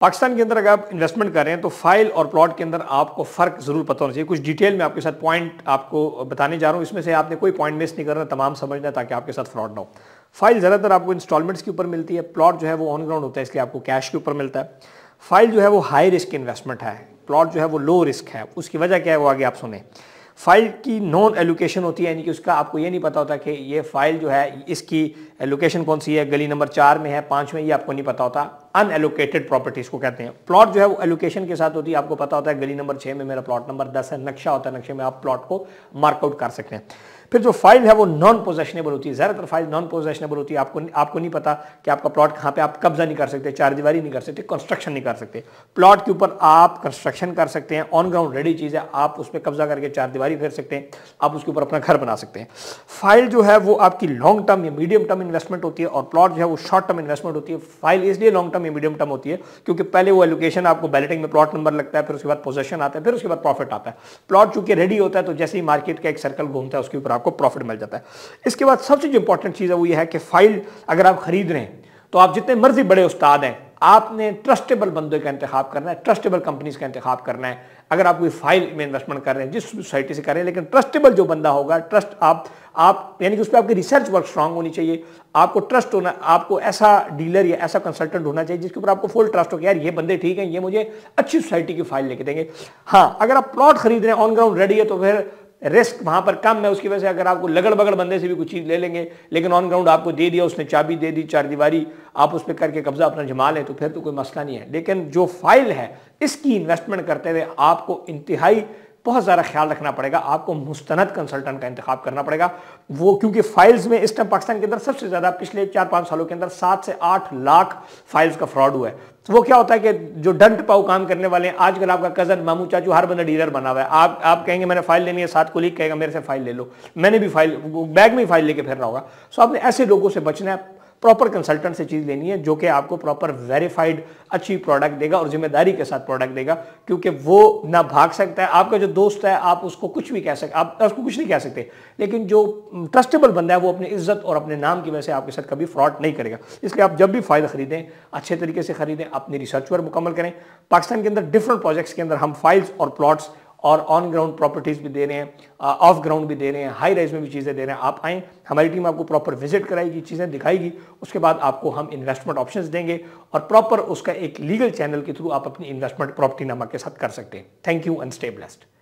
पाकिस्तान के अंदर अगर आप इन्वेस्टमेंट कर रहे हैं तो फाइल और प्लॉट के अंदर आपको फ़र्क ज़रूर पता होना चाहिए कुछ डिटेल में आपके साथ पॉइंट आपको बताने जा रहा हूँ इसमें से आपने कोई पॉइंट मिस नहीं करना तमाम समझना ताकि आपके साथ फ्रॉड ना हो फाइल ज़्यादातर आपको इंस्टॉलमेंट्स के ऊपर मिलती है प्लॉट जो है वो ऑन ग्राउंड होता है इसलिए आपको कैश के ऊपर मिलता है फाइल जो है वो हाई रिस्क इन्वेस्टमेंट है प्लॉट जो है वो लो रिस्क है उसकी वजह क्या है वो आगे आप सुने फाइल की नॉन एलोकेशन होती है यानी कि उसका आपको ये नहीं पता होता कि ये फाइल जो है इसकी एलोकेशन कौन सी है गली नंबर चार में है पाँच में ये आपको नहीं पता होता अनएलोकेटेड प्रॉपर्टीज को कहते हैं प्लॉट जो है वो एलोकेशन के साथ होती है आपको पता होता है गली नंबर छह में मेरा प्लॉट नंबर दस है नक्शा होता है नक्शे में आप प्लॉट को मार्कआउट कर सकते हैं फिर जो फाइल है वो नॉन पोजेशनेबल होती है ज़्यादातर फाइल नॉन पोजेशनेबल होती है आपको आपको नहीं पता कि आपका प्लॉट कहाँ पे आप कब्जा नहीं कर सकते चार दीवारी नहीं कर सकते कंस्ट्रक्शन नहीं कर सकते प्लॉट के ऊपर आप कंस्ट्रक्शन कर सकते हैं ऑन ग्राउंड रेडी चीज़ है आप उस पर कब्जा करके चार दीवारी फेर सकते हैं आप उसके ऊपर अपना घर बना सकते हैं फाइल जो है वो आपकी लॉन्ग टर्म या मीडियम टर्म इन्वेस्टमेंट होती है और प्लॉट जो है वो शॉर्ट टर्म इन्वेस्टमेंट होती है फाइल इसलिए लॉन्ग टर्म में मीडियम टर्म होती है क्योंकि पहले वो एलोकेशन आपको बैलेटिंग में प्लॉट नंबर लगता है फिर उसके बाद पोजेशन आता है फिर उसके बाद प्रॉफिट आता है प्लॉट चूंकि रेडी होता है तो जैसे ही मार्केट का एक सर्कल घूमता है उसके ऊपर आपको प्रॉफिट मिल जाता है इसके बाद सबसे जो इंपॉर्टेंट चीज़ है वो ये है कि फाइल अगर आप खरीद रहे हैं तो आप जितने मर्जी बड़े उस्ताद हैं आपने ट्रस्टेबल बंदों का इंतजाम करना है ट्रस्टेबल कंपनीज का इंतजाम करना है अगर आप कोई फाइल में इन्वेस्टमेंट कर रहे हैं जिस सोसाइटी से कर रहे हैं लेकिन ट्रस्टेबल जो बंदा होगा ट्रस्ट आप आप यानी कि उस पर आपकी रिसर्च वर्क स्ट्रांग होनी चाहिए आपको ट्रस्ट होना आपको ऐसा डीलर या ऐसा कंसल्टेंट होना चाहिए जिसके ऊपर आपको फुल ट्रस्ट हो यार ये बंदे ठीक हैं ये मुझे अच्छी सोसाइटी की फाइल लेके देंगे हाँ अगर आप प्लॉट खरीद रहे हैं ऑन ग्राउंड रेडी है तो फिर रिस्क वहां पर कम है उसकी वजह से अगर आपको लगड़ बगड़ बंदे से भी कुछ चीज़ ले लेंगे लेकिन ऑन ग्राउंड आपको दे दिया उसने चाबी दे दी चार दीवारी आप उस पर करके कब्जा अपना जमा लें तो फिर तो कोई मसला नहीं है लेकिन जो फाइल है इसकी इन्वेस्टमेंट करते हुए आपको इंतहाई बहुत ज़्यादा ख्याल रखना पड़ेगा आपको मुस्तनद कंसल्टेंट का इंतजाम करना पड़ेगा वो क्योंकि फाइल्स में इस टाइम पाकिस्तान के अंदर सबसे ज़्यादा पिछले चार पाँच सालों के अंदर सात से आठ लाख फाइल्स का फ्रॉड हुआ है तो वो क्या होता है कि जो डंट पाओ काम करने वाले हैं आजकल आपका कज़न मामू चाचू हर बंदा डीलर बना हुआ है आप आप कहेंगे मैंने फाइल लेनी है साथ को लीक कहेगा मेरे से फाइल ले लो मैंने भी फाइल बैग में फाइल लेके फिर रहा होगा सो आपने ऐसे लोगों से बचना है प्रॉपर कंसल्टेंट से चीज़ लेनी है जो कि आपको प्रॉपर वेरीफाइड अच्छी प्रोडक्ट देगा और जिम्मेदारी के साथ प्रोडक्ट देगा क्योंकि वो ना भाग सकता है आपका जो दोस्त है आप उसको कुछ भी कह सकते आप उसको कुछ नहीं कह सकते लेकिन जो ट्रस्टेबल बंदा है वो अपनी इज्जत और अपने नाम की वजह से आपके साथ कभी फ्रॉड नहीं करेगा इसलिए आप जब भी फाइल खरीदें अच्छे तरीके से खरीदें अपनी रिसर्च पर मुकम्मल करें पाकिस्तान के अंदर डिफरेंट प्रोजेक्ट्स के अंदर हम फाइल्स और प्लॉट्स और ऑन ग्राउंड प्रॉपर्टीज़ भी दे रहे हैं ऑफ uh, ग्राउंड भी दे रहे हैं हाई राइज में भी चीज़ें दे रहे हैं आप आएँ हमारी टीम आपको प्रॉपर विजिट कराएगी चीज़ें दिखाएगी उसके बाद आपको हम इन्वेस्टमेंट ऑप्शन देंगे और प्रॉपर उसका एक लीगल चैनल के थ्रू आप अपनी इन्वेस्टमेंट प्रॉपर्टी नंबर के साथ कर सकते हैं thank you and stay blessed